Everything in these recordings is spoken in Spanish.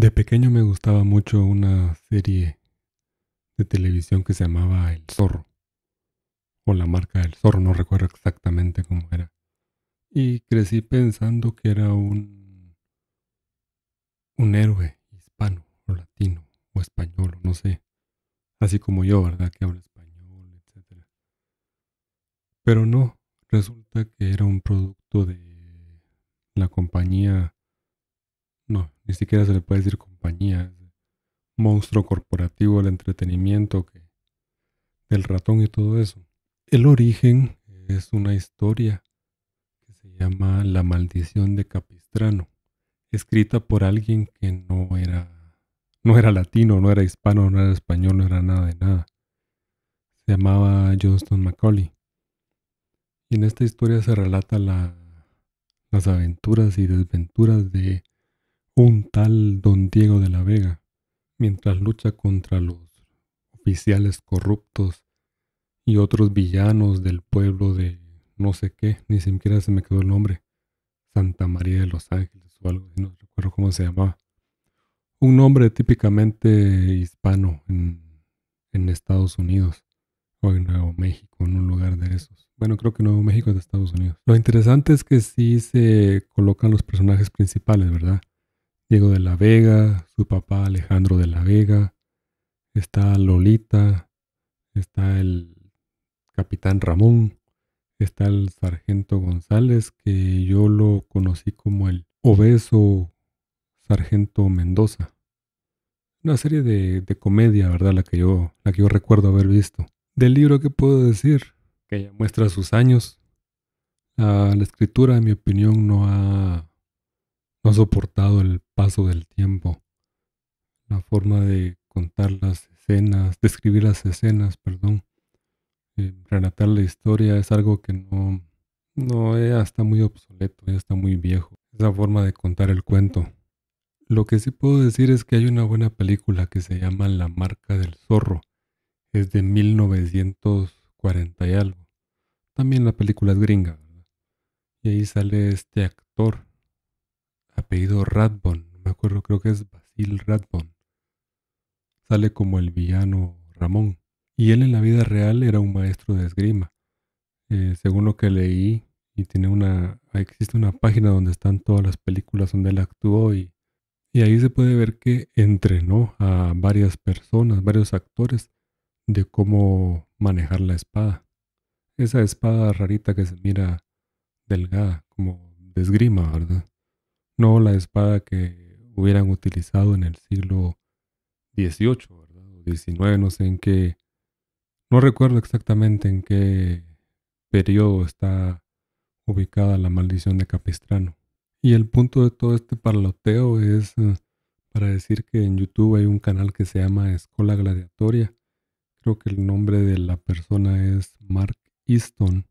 De pequeño me gustaba mucho una serie de televisión que se llamaba El Zorro, o la marca El Zorro, no recuerdo exactamente cómo era. Y crecí pensando que era un, un héroe hispano, o latino, o español, o no sé, así como yo, ¿verdad? Que habla español, etc. Pero no, resulta que era un producto de la compañía no, ni siquiera se le puede decir compañía. Monstruo corporativo el entretenimiento, que, del ratón y todo eso. El origen es una historia que se llama La maldición de Capistrano, escrita por alguien que no era no era latino, no era hispano, no era español, no era nada de nada. Se llamaba Johnston Macaulay. Y en esta historia se relata la, las aventuras y desventuras de un tal don Diego de la Vega, mientras lucha contra los oficiales corruptos y otros villanos del pueblo de no sé qué, ni siquiera se me quedó el nombre, Santa María de los Ángeles o algo, no recuerdo cómo se llamaba. Un nombre típicamente hispano en, en Estados Unidos o en Nuevo México, en un lugar de esos. Bueno, creo que Nuevo México es de Estados Unidos. Lo interesante es que sí se colocan los personajes principales, ¿verdad? Diego de la Vega, su papá Alejandro de la Vega, está Lolita, está el capitán Ramón, está el sargento González, que yo lo conocí como el obeso sargento Mendoza. Una serie de, comedia, ¿verdad? La que, yo, la que yo recuerdo haber visto. Del libro, ¿qué puedo decir? Que ya muestra sus años. la escritura, en mi opinión, no ha ha soportado el paso del tiempo. La forma de contar las escenas, describir las escenas, perdón, eh, relatar la historia es algo que no, no, ya está muy obsoleto, ya está muy viejo. Esa forma de contar el cuento. Lo que sí puedo decir es que hay una buena película que se llama La marca del zorro. Es de 1940 y algo. También la película es gringa. Y ahí sale este actor apellido Radbon, me acuerdo, creo que es Basil Radbon. Sale como el villano Ramón. Y él en la vida real era un maestro de esgrima. Eh, según lo que leí, y tiene una, existe una página donde están todas las películas donde él actuó y, y ahí se puede ver que entrenó a varias personas, varios actores, de cómo manejar la espada. Esa espada rarita que se mira delgada, como de esgrima, ¿verdad? no la espada que hubieran utilizado en el siglo XVIII, ¿verdad? O XIX, no sé en qué, no recuerdo exactamente en qué periodo está ubicada la maldición de Capistrano. Y el punto de todo este parloteo es eh, para decir que en YouTube hay un canal que se llama Escola Gladiatoria. Creo que el nombre de la persona es Mark Easton.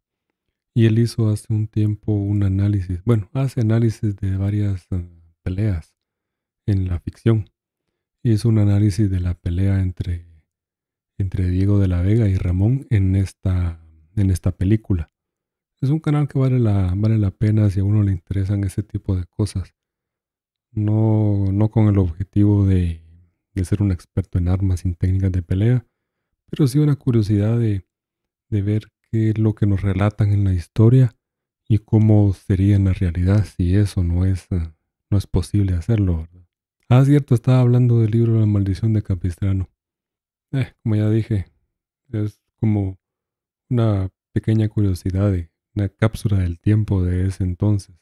Y él hizo hace un tiempo un análisis, bueno, hace análisis de varias eh, peleas en la ficción. y es un análisis de la pelea entre, entre Diego de la Vega y Ramón en esta, en esta película. Es un canal que vale la, vale la pena si a uno le interesan ese tipo de cosas. No, no con el objetivo de, ser un experto en armas y técnicas de pelea, pero sí una curiosidad de, de ver qué es lo que nos relatan en la historia y cómo sería en la realidad si eso no es, eh, no es posible hacerlo. Ah, cierto, estaba hablando del libro La maldición de Capistrano. Eh, como ya dije, es como una pequeña curiosidad, una cápsula del tiempo de ese entonces,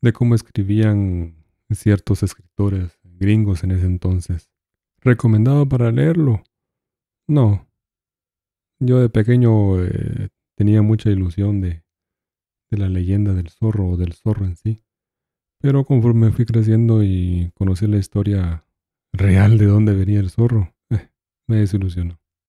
de cómo escribían ciertos escritores gringos en ese entonces. ¿Recomendado para leerlo? No. Yo de pequeño eh, Tenía mucha ilusión de, de la leyenda del zorro o del zorro en sí. Pero conforme fui creciendo y conocí la historia real de dónde venía el zorro, me desilusionó.